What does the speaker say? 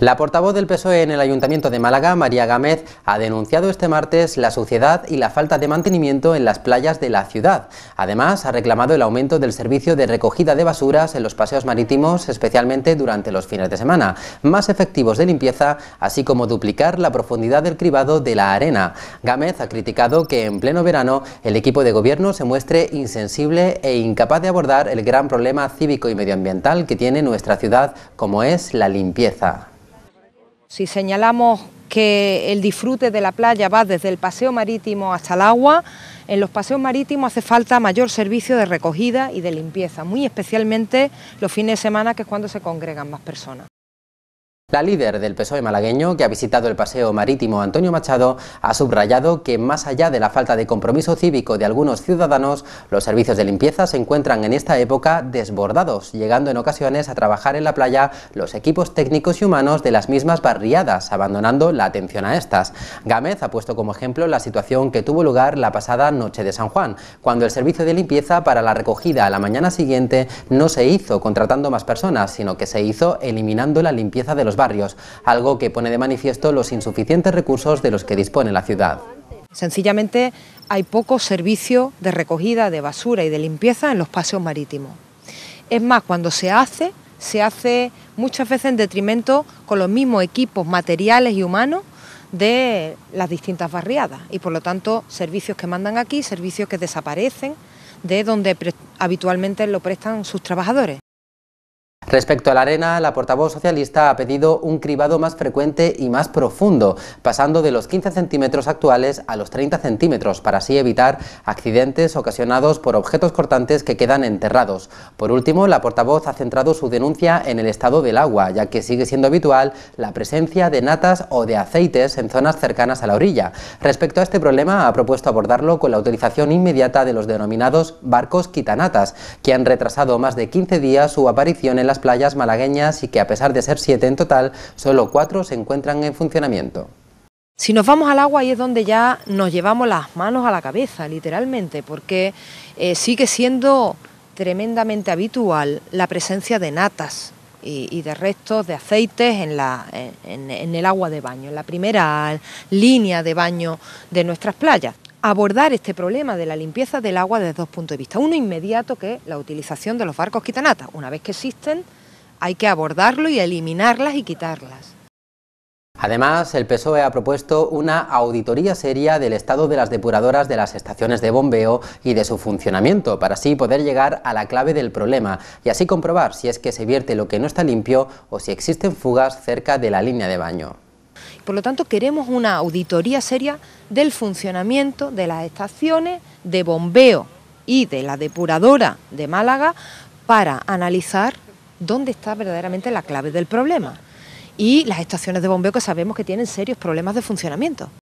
La portavoz del PSOE en el Ayuntamiento de Málaga, María Gámez, ha denunciado este martes la suciedad y la falta de mantenimiento en las playas de la ciudad. Además, ha reclamado el aumento del servicio de recogida de basuras en los paseos marítimos, especialmente durante los fines de semana, más efectivos de limpieza, así como duplicar la profundidad del cribado de la arena. Gámez ha criticado que en pleno verano el equipo de gobierno se muestre insensible e incapaz de abordar el gran problema cívico y medioambiental que tiene nuestra ciudad, como es la limpieza. Si señalamos que el disfrute de la playa va desde el paseo marítimo hasta el agua, en los paseos marítimos hace falta mayor servicio de recogida y de limpieza, muy especialmente los fines de semana, que es cuando se congregan más personas. La líder del PSOE malagueño, que ha visitado el paseo marítimo Antonio Machado, ha subrayado que más allá de la falta de compromiso cívico de algunos ciudadanos, los servicios de limpieza se encuentran en esta época desbordados, llegando en ocasiones a trabajar en la playa los equipos técnicos y humanos de las mismas barriadas, abandonando la atención a estas. Gámez ha puesto como ejemplo la situación que tuvo lugar la pasada noche de San Juan, cuando el servicio de limpieza para la recogida a la mañana siguiente no se hizo contratando más personas, sino que se hizo eliminando la limpieza de los barrios, algo que pone de manifiesto los insuficientes recursos de los que dispone la ciudad. Sencillamente hay poco servicio de recogida de basura y de limpieza en los paseos marítimos. Es más, cuando se hace, se hace muchas veces en detrimento con los mismos equipos materiales y humanos de las distintas barriadas y por lo tanto servicios que mandan aquí, servicios que desaparecen de donde habitualmente lo prestan sus trabajadores. Respecto a la arena, la portavoz socialista ha pedido un cribado más frecuente y más profundo, pasando de los 15 centímetros actuales a los 30 centímetros, para así evitar accidentes ocasionados por objetos cortantes que quedan enterrados. Por último, la portavoz ha centrado su denuncia en el estado del agua, ya que sigue siendo habitual la presencia de natas o de aceites en zonas cercanas a la orilla. Respecto a este problema, ha propuesto abordarlo con la utilización inmediata de los denominados barcos quitanatas, que han retrasado más de 15 días su aparición en las playas malagueñas y que a pesar de ser siete en total, solo cuatro se encuentran en funcionamiento. Si nos vamos al agua, ahí es donde ya nos llevamos las manos a la cabeza, literalmente, porque eh, sigue siendo tremendamente habitual la presencia de natas y, de restos de aceites en el agua de baño, en la primera línea de baño de nuestras playas abordar este problema de la limpieza del agua desde dos puntos de vista. Uno inmediato, que es la utilización de los barcos quitanata... Una vez que existen, hay que abordarlo y eliminarlas y quitarlas. Además, el PSOE ha propuesto una auditoría seria del estado de las depuradoras de las estaciones de bombeo y de su funcionamiento, para así poder llegar a la clave del problema y así comprobar si es que se vierte lo que no está limpio o si existen fugas cerca de la línea de baño. Por lo tanto, queremos una auditoría seria del funcionamiento de las estaciones de bombeo y de la depuradora de Málaga para analizar dónde está verdaderamente la clave del problema y las estaciones de bombeo que sabemos que tienen serios problemas de funcionamiento.